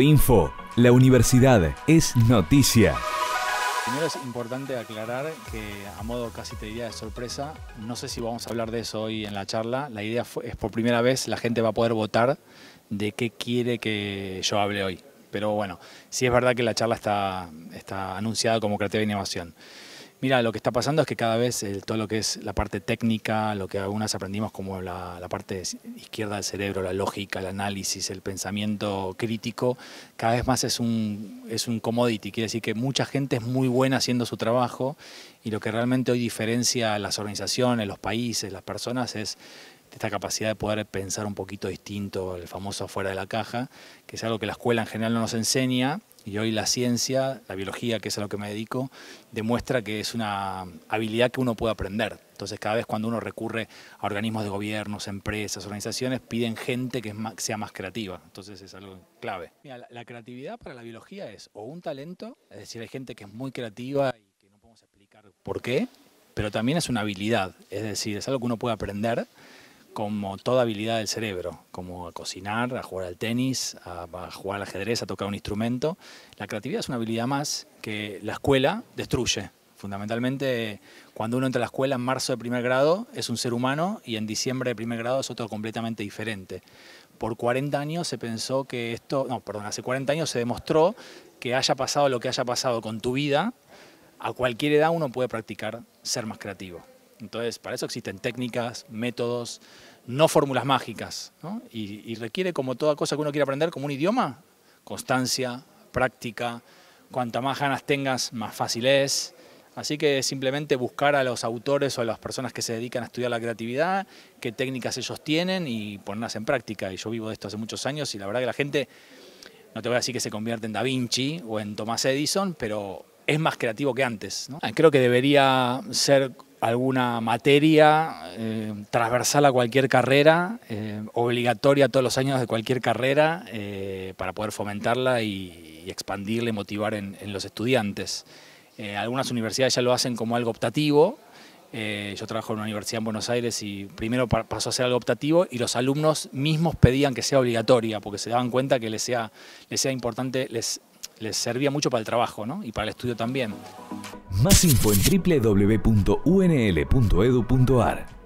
info La universidad es noticia. Primero es importante aclarar que a modo casi te diría de sorpresa, no sé si vamos a hablar de eso hoy en la charla, la idea fue, es por primera vez la gente va a poder votar de qué quiere que yo hable hoy. Pero bueno, sí es verdad que la charla está, está anunciada como creativa de innovación. Mira, lo que está pasando es que cada vez todo lo que es la parte técnica, lo que algunas aprendimos como la, parte izquierda del cerebro, la lógica, el análisis, el pensamiento crítico, cada vez más es un, es un commodity. Quiere decir que mucha gente es muy buena haciendo su trabajo y lo que realmente hoy diferencia a las organizaciones, los países, las personas es esta capacidad de poder pensar un poquito distinto, el famoso afuera de la caja, que es algo que la escuela en general no nos enseña y hoy la ciencia, la biología, que es a lo que me dedico, demuestra que es una habilidad que uno puede aprender. Entonces cada vez cuando uno recurre a organismos de gobiernos, empresas, organizaciones, piden gente que, sea más creativa. Entonces es algo clave. la, creatividad para la biología es o un talento, es decir, hay gente que es muy creativa y que no podemos explicar por qué, pero también es una habilidad, es decir, es algo que uno puede aprender como toda habilidad del cerebro, como a cocinar, a jugar al tenis, a, jugar al ajedrez, a tocar un instrumento. La creatividad es una habilidad más que la escuela destruye. Fundamentalmente, cuando uno entra a la escuela en marzo de primer grado es un ser humano y en diciembre de primer grado es otro completamente diferente. Por 40 años se pensó que esto, no, perdón, hace 40 años se demostró que haya pasado lo que haya pasado con tu vida, a cualquier edad uno puede practicar ser más creativo. Entonces, para eso existen técnicas, métodos, no fórmulas mágicas. Y, requiere, como toda cosa que uno quiere aprender, como un idioma, constancia, práctica. Cuanta más ganas tengas, más fácil es. Así que simplemente buscar a los autores o a las personas que se dedican a estudiar la creatividad, qué técnicas ellos tienen y ponerlas en práctica. Y yo vivo de esto hace muchos años y la verdad que la gente, no te voy a decir que se convierte en Da Vinci o en Thomas Edison, pero es más creativo que antes. Ah, creo que debería ser alguna materia eh, transversal a cualquier carrera, eh, obligatoria todos los años de cualquier carrera, eh, para poder fomentarla y, expandirla y motivar en, los estudiantes. algunas universidades ya lo hacen como algo optativo. yo trabajo en una universidad en Buenos Aires y primero pasó a ser algo optativo y los alumnos mismos pedían que sea obligatoria porque se daban cuenta que les sea, importante, les, servía mucho para el trabajo y para el estudio también. Más info en www.unl.edu.ar.